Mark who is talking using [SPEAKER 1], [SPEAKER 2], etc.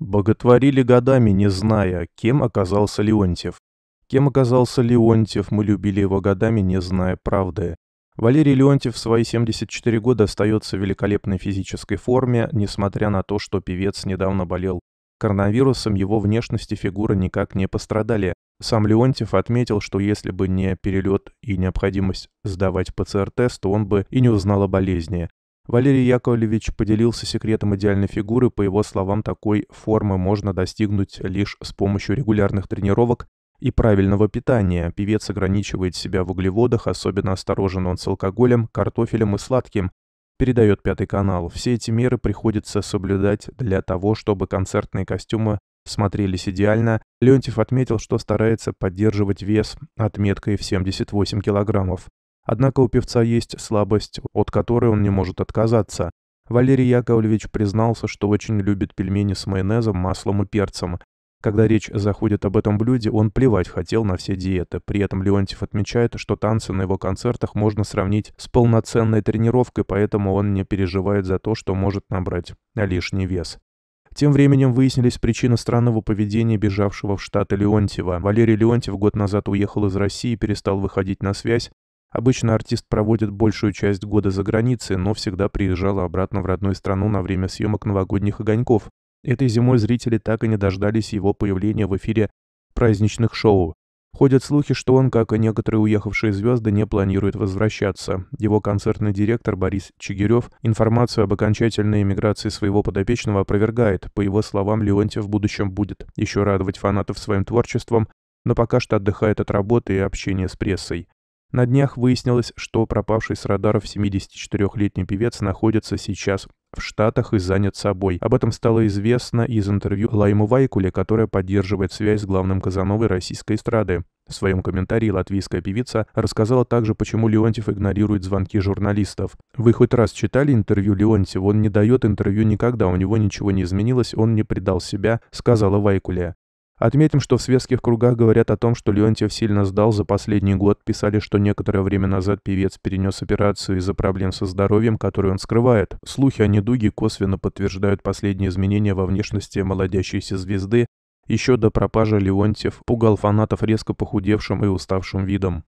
[SPEAKER 1] Боготворили годами, не зная, кем оказался Леонтьев. Кем оказался Леонтьев, мы любили его годами, не зная правды. Валерий Леонтьев в свои 74 года остается в великолепной физической форме, несмотря на то, что певец недавно болел коронавирусом, его внешность и фигура никак не пострадали. Сам Леонтьев отметил, что если бы не перелет и необходимость сдавать ПЦР-тест, то он бы и не узнал о болезни. Валерий Яковлевич поделился секретом идеальной фигуры. По его словам, такой формы можно достигнуть лишь с помощью регулярных тренировок и правильного питания. Певец ограничивает себя в углеводах, особенно осторожен он с алкоголем, картофелем и сладким, передает Пятый канал. Все эти меры приходится соблюдать для того, чтобы концертные костюмы смотрелись идеально. Леонтьев отметил, что старается поддерживать вес отметкой в 78 килограммов. Однако у певца есть слабость, от которой он не может отказаться. Валерий Яковлевич признался, что очень любит пельмени с майонезом, маслом и перцем. Когда речь заходит об этом блюде, он плевать хотел на все диеты. При этом Леонтьев отмечает, что танцы на его концертах можно сравнить с полноценной тренировкой, поэтому он не переживает за то, что может набрать лишний вес. Тем временем выяснились причины странного поведения бежавшего в Штаты Леонтьева. Валерий Леонтьев год назад уехал из России и перестал выходить на связь. Обычно артист проводит большую часть года за границей, но всегда приезжала обратно в родную страну на время съемок новогодних огоньков. Этой зимой зрители так и не дождались его появления в эфире праздничных шоу. Ходят слухи, что он, как и некоторые уехавшие звезды, не планирует возвращаться. Его концертный директор Борис Чигирев информацию об окончательной эмиграции своего подопечного опровергает. По его словам, Леонтьев в будущем будет еще радовать фанатов своим творчеством, но пока что отдыхает от работы и общения с прессой. На днях выяснилось, что пропавший с радаров 74-летний певец находится сейчас в Штатах и занят собой. Об этом стало известно из интервью Лайму Вайкуле, которая поддерживает связь с главным Казановой российской эстрады. В своем комментарии латвийская певица рассказала также, почему Леонтьев игнорирует звонки журналистов. «Вы хоть раз читали интервью Леонтьева? Он не дает интервью никогда, у него ничего не изменилось, он не предал себя», — сказала Вайкуле. Отметим, что в светских кругах говорят о том, что Леонтьев сильно сдал за последний год, писали, что некоторое время назад певец перенес операцию из-за проблем со здоровьем, которые он скрывает. Слухи о недуге косвенно подтверждают последние изменения во внешности молодящейся звезды, еще до пропажи Леонтьев пугал фанатов резко похудевшим и уставшим видом.